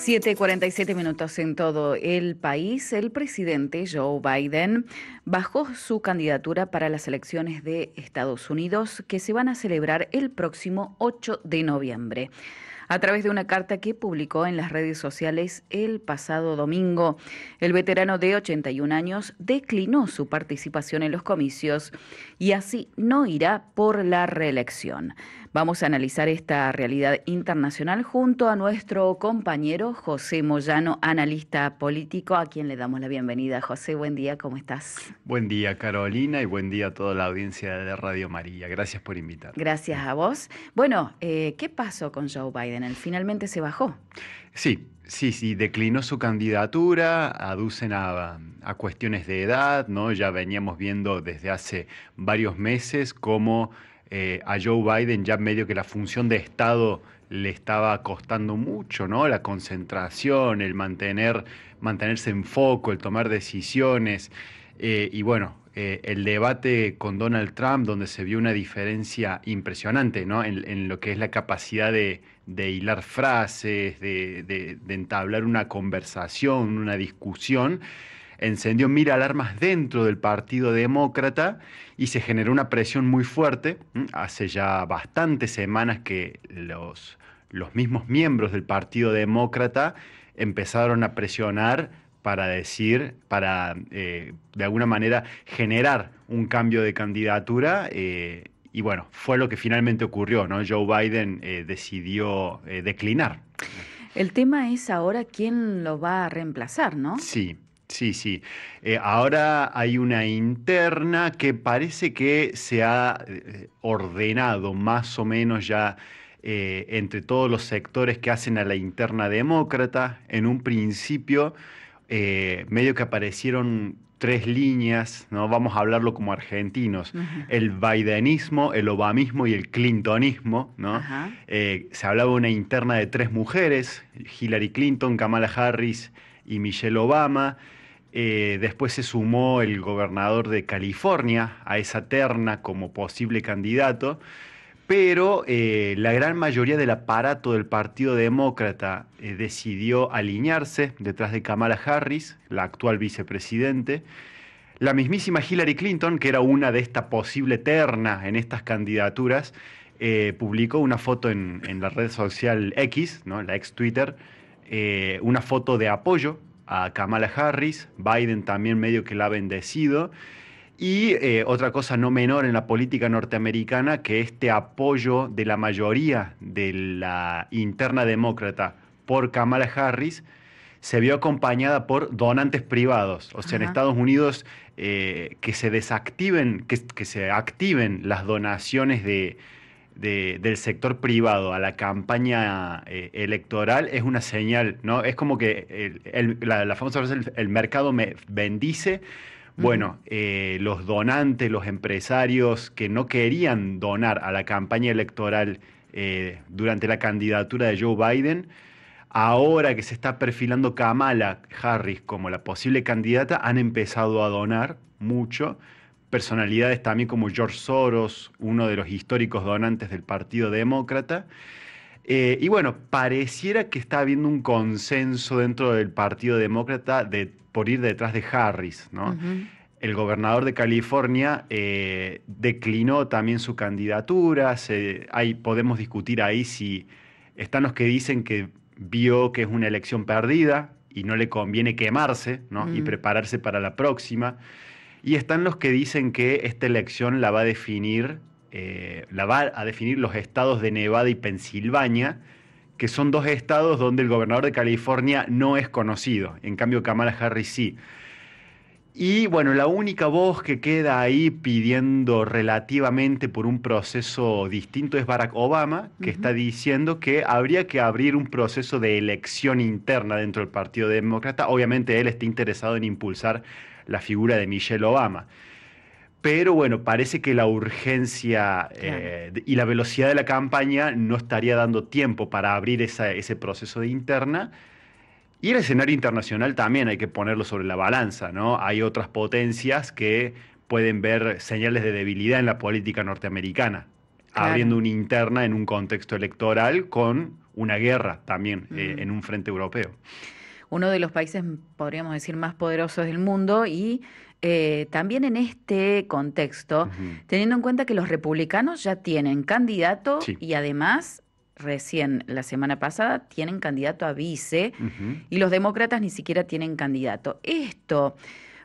7:47 minutos en todo el país, el presidente Joe Biden bajó su candidatura para las elecciones de Estados Unidos que se van a celebrar el próximo 8 de noviembre. A través de una carta que publicó en las redes sociales el pasado domingo, el veterano de 81 años declinó su participación en los comicios y así no irá por la reelección. Vamos a analizar esta realidad internacional junto a nuestro compañero José Moyano, analista político, a quien le damos la bienvenida. José, buen día, ¿cómo estás? Buen día, Carolina, y buen día a toda la audiencia de Radio María. Gracias por invitar. Gracias a vos. Bueno, eh, ¿qué pasó con Joe Biden? ¿Él finalmente se bajó? Sí, Sí, sí, declinó su candidatura, aducen a, a, cuestiones de edad, ¿no? Ya veníamos viendo desde hace varios meses cómo eh, a Joe Biden ya medio que la función de Estado le estaba costando mucho, ¿no? La concentración, el mantener, mantenerse en foco, el tomar decisiones. Eh, y bueno, eh, el debate con Donald Trump, donde se vio una diferencia impresionante, ¿no? En, lo que es la capacidad de, hilar frases, de entablar una conversación, una discusión encendió mil alarmas dentro del Partido Demócrata y se generó una presión muy fuerte. Hace ya bastantes semanas que los, los mismos miembros del Partido Demócrata empezaron a presionar para decir, para eh, de alguna manera generar un cambio de candidatura. Eh, y bueno, fue lo que finalmente ocurrió, ¿no? Joe Biden eh, decidió declinar. El tema es ahora quién lo va a reemplazar, ¿no? Sí. Sí, sí. Eh, ahora hay una interna que parece que se ha eh, ordenado más o menos ya eh, entre todos los sectores que hacen a la interna demócrata. En un principio, medio que aparecieron tres líneas, ¿no? vamos a hablarlo como argentinos, el Bidenismo, el Obamismo y el Clintonismo. ¿no? se hablaba de una interna de tres mujeres, Hillary Clinton, Kamala Harris y Michelle Obama. Eh, después se sumó el gobernador de California a esa terna como posible candidato, pero eh, la gran mayoría del aparato del Partido Demócrata eh, decidió alinearse detrás de Kamala Harris, la actual vicepresidente. La mismísima Hillary Clinton, que era una de esta posible terna en estas candidaturas, publicó una foto en, la red social X, ¿no? la ex Twitter, una foto de apoyo a Kamala Harris, Biden también medio que la ha bendecido. Y eh, otra cosa no menor en la política norteamericana, que este apoyo de la mayoría de la interna demócrata por Kamala Harris se vio acompañada por donantes privados. O sea, en Estados Unidos eh, que se desactiven, que se activen las donaciones de, del sector privado a la campaña eh, electoral es una señal, ¿no? Es como que el, la, famosa frase, el, mercado me bendice. Bueno, eh, los donantes, los empresarios que no querían donar a la campaña electoral eh, durante la candidatura de Joe Biden, ahora que se está perfilando Kamala Harris como la posible candidata, han empezado a donar mucho personalidades también como George Soros, uno de los históricos donantes del Partido Demócrata. Eh, y bueno, pareciera que está habiendo un consenso dentro del Partido Demócrata de, por ir detrás de Harris, El gobernador de California eh, declinó también su candidatura. Se, podemos discutir ahí si están los que dicen que vio que es una elección perdida y no le conviene quemarse y prepararse para la próxima. Y están los que dicen que esta elección la va a definir, eh, la va a definir los estados de Nevada y Pensilvania, que son dos estados donde el gobernador de California no es conocido. En cambio, Kamala Harris sí. Y bueno, la única voz que queda ahí pidiendo relativamente por un proceso distinto es Barack Obama, que está diciendo que habría que abrir un proceso de elección interna dentro del Partido Demócrata. Obviamente él está interesado en impulsar la figura de Michelle Obama. Pero bueno, parece que la urgencia eh, y la velocidad de la campaña no estaría dando tiempo para abrir ese proceso de interna. Y el escenario internacional también hay que ponerlo sobre la balanza, ¿no? Hay otras potencias que pueden ver señales de debilidad en la política norteamericana, abriendo una interna en un contexto electoral con una guerra también eh, en un frente europeo uno de los países, podríamos decir, más poderosos del mundo y eh, también en este contexto, teniendo en cuenta que los republicanos ya tienen candidato y además recién la semana pasada tienen candidato a vice y los demócratas ni siquiera tienen candidato. ¿Esto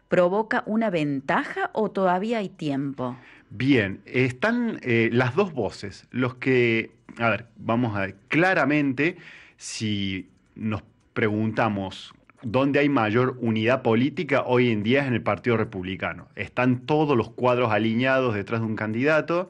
provoca una ventaja o todavía hay tiempo? Bien, están eh, las dos voces, los que, a ver, vamos a ver, claramente si nos preguntamos dónde hay mayor unidad política hoy en día en el Partido Republicano. Están todos los cuadros alineados detrás de un candidato.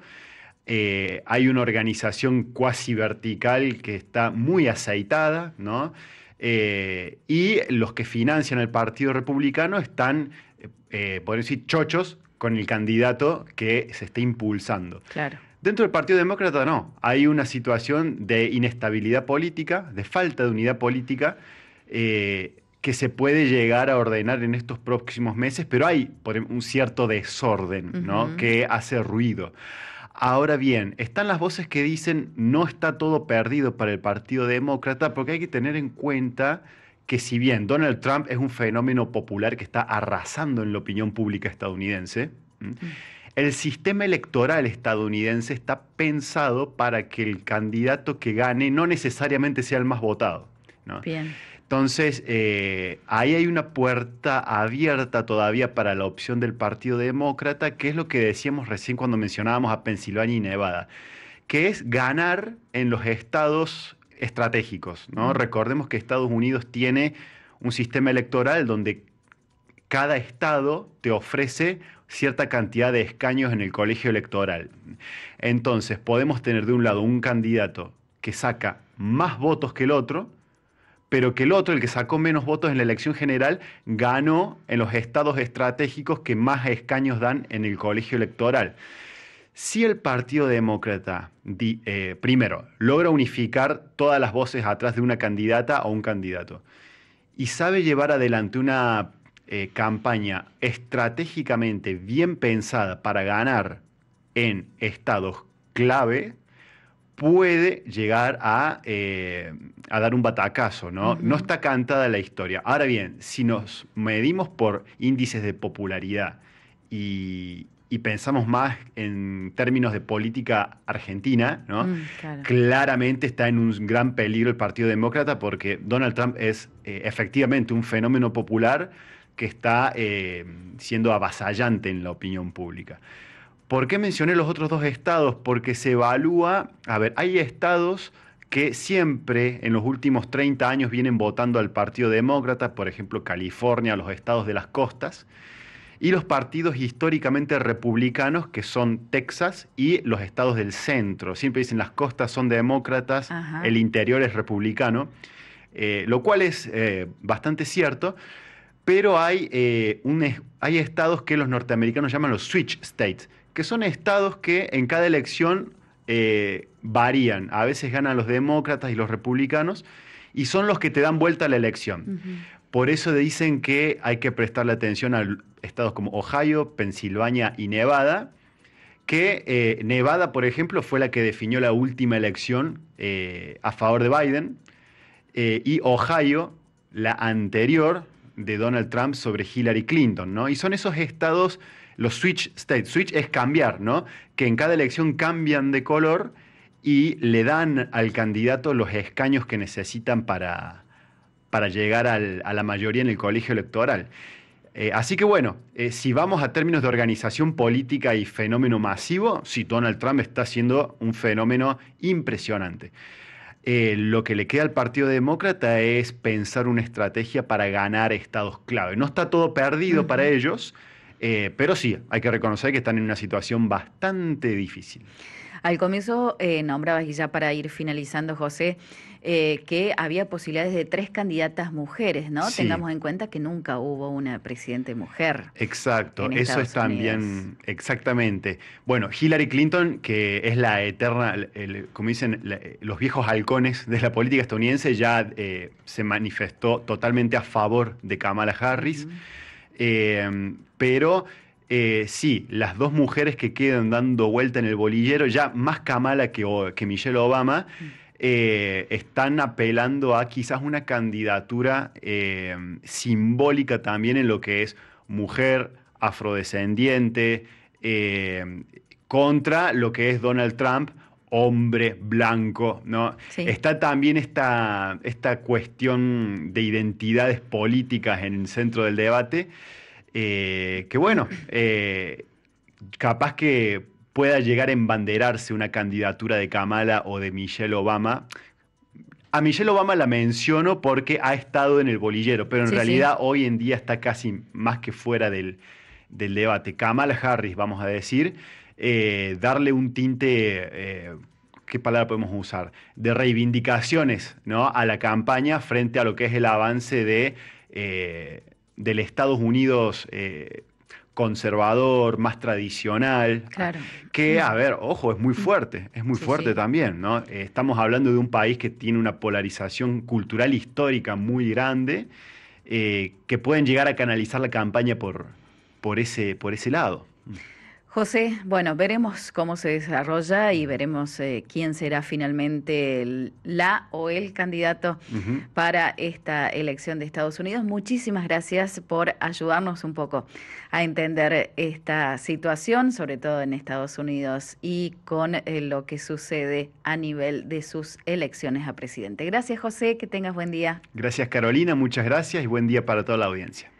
Eh, hay una organización cuasi vertical que está muy aceitada, ¿no? Eh, y los que financian el Partido Republicano están, eh, eh por decir, chochos con el candidato que se está impulsando. Claro. Dentro del Partido Demócrata no, hay una situación de inestabilidad política, de falta de unidad política, eh, que se puede llegar a ordenar en estos próximos meses, pero hay em, un cierto desorden ¿no? que hace ruido. Ahora bien, están las voces que dicen no está todo perdido para el Partido Demócrata, porque hay que tener en cuenta que si bien Donald Trump es un fenómeno popular que está arrasando en la opinión pública estadounidense, el sistema electoral estadounidense está pensado para que el candidato que gane no necesariamente sea el más votado. Bien. Entonces, eh, ahí hay una puerta abierta todavía para la opción del Partido Demócrata, que es lo que decíamos recién cuando mencionábamos a Pensilvania y Nevada, que es ganar en los estados estratégicos. ¿no? Recordemos que Estados Unidos tiene un sistema electoral donde cada estado te ofrece cierta cantidad de escaños en el colegio electoral. Entonces, podemos tener de un lado un candidato que saca más votos que el otro, pero que el otro, el que sacó menos votos en la elección general, ganó en los estados estratégicos que más escaños dan en el colegio electoral. Si el Partido Demócrata, eh, primero, logra unificar todas las voces atrás de una candidata o un candidato y sabe llevar adelante una eh, campaña estratégicamente bien pensada para ganar en estados clave, puede llegar a, eh, dar un batacazo, ¿no? No está cantada la historia. Ahora bien, si nos medimos por índices de popularidad y, pensamos más en términos de política argentina, mm, Claramente está en un gran peligro el Partido Demócrata porque Donald Trump es eh, efectivamente un fenómeno popular que está eh, siendo avasallante en la opinión pública. ¿Por qué mencioné los otros dos estados? Porque se evalúa, a ver, hay estados que siempre en los últimos 30 años vienen votando al Partido Demócrata, por ejemplo California, los estados de las costas, y los partidos históricamente republicanos, que son Texas y los estados del centro. Siempre dicen las costas son demócratas, el interior es republicano, eh, lo cual es eh, bastante cierto, pero hay, eh, hay estados que los norteamericanos llaman los switch states, que son estados que en cada elección eh, varían. A veces ganan los demócratas y los republicanos, y son los que te dan vuelta a la elección. Por eso dicen que hay que prestarle atención a estados como Ohio, Pensilvania y Nevada, que eh, Nevada, por ejemplo, fue la que definió la última elección a favor de Biden, y Ohio, la anterior, de Donald Trump sobre Hillary Clinton, ¿no? Y son esos estados, los switch states. Switch es cambiar, ¿no? Que en cada elección cambian de color y le dan al candidato los escaños que necesitan para, para llegar a la mayoría en el colegio electoral. Eh, así que bueno, eh, si vamos a términos de organización política y fenómeno masivo, sí, Donald Trump está siendo un fenómeno impresionante. Eh, lo que le queda al Partido Demócrata es pensar una estrategia para ganar estados clave. No está todo perdido para ellos, eh, pero sí, hay que reconocer que están en una situación bastante difícil. Al comienzo eh, nombrabas, y ya para ir finalizando, José, eh, que había posibilidades de tres candidatas mujeres, ¿no? Tengamos en cuenta que nunca hubo una presidente mujer. Exacto, eso es también, exactamente. Bueno, Hillary Clinton, que es la eterna, como dicen eh, los viejos halcones de la política estadounidense, ya se manifestó totalmente a favor de Kamala Harris, em, pero eh, sí, las dos mujeres que quedan dando vuelta en el bolillero, ya más Kamala que, Michelle Obama, eh, están apelando a quizás una candidatura eh, simbólica también en lo que es mujer, afrodescendiente, contra lo que es Donald Trump, hombre blanco, ¿no? Está también esta, esta cuestión de identidades políticas en el centro del debate. Eh, que bueno, eh, capaz que pueda llegar a embanderarse una candidatura de Kamala o de Michelle Obama. A Michelle Obama la menciono porque ha estado en el bolillero, pero en realidad hoy en día está casi más que fuera del, debate. Kamala Harris, vamos a decir, eh, darle un tinte... ¿qué palabra podemos usar? De reivindicaciones ¿no? a la campaña frente a lo que es el avance de del Estados Unidos eh, conservador, más tradicional, claro. que, a ver, ojo, es muy mm. fuerte, es muy fuerte también, ¿no? Eh, estamos hablando de un país que tiene una polarización cultural histórica muy grande, eh, que pueden llegar a canalizar la campaña por, por, ese, por ese lado. José, bueno, veremos cómo se desarrolla y veremos eh, quién será finalmente la o el candidato para esta elección de Estados Unidos. Muchísimas gracias por ayudarnos un poco a entender esta situación, sobre todo en Estados Unidos y con eh, lo que sucede a nivel de sus elecciones a presidente. Gracias, José, que tengas buen día. Gracias, Carolina, muchas gracias y buen día para toda la audiencia.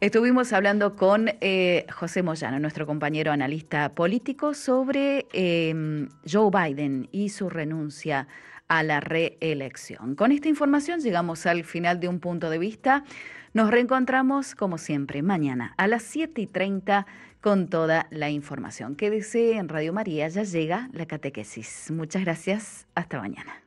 Estuvimos hablando con eh, José Moyano, nuestro compañero analista político, sobre em, Joe Biden y su renuncia a la reelección. Con esta información llegamos al final de un punto de vista. Nos reencontramos, como siempre, mañana a las 7 y 30 con toda la información. Quédese en Radio María, ya llega la catequesis. Muchas gracias, hasta mañana.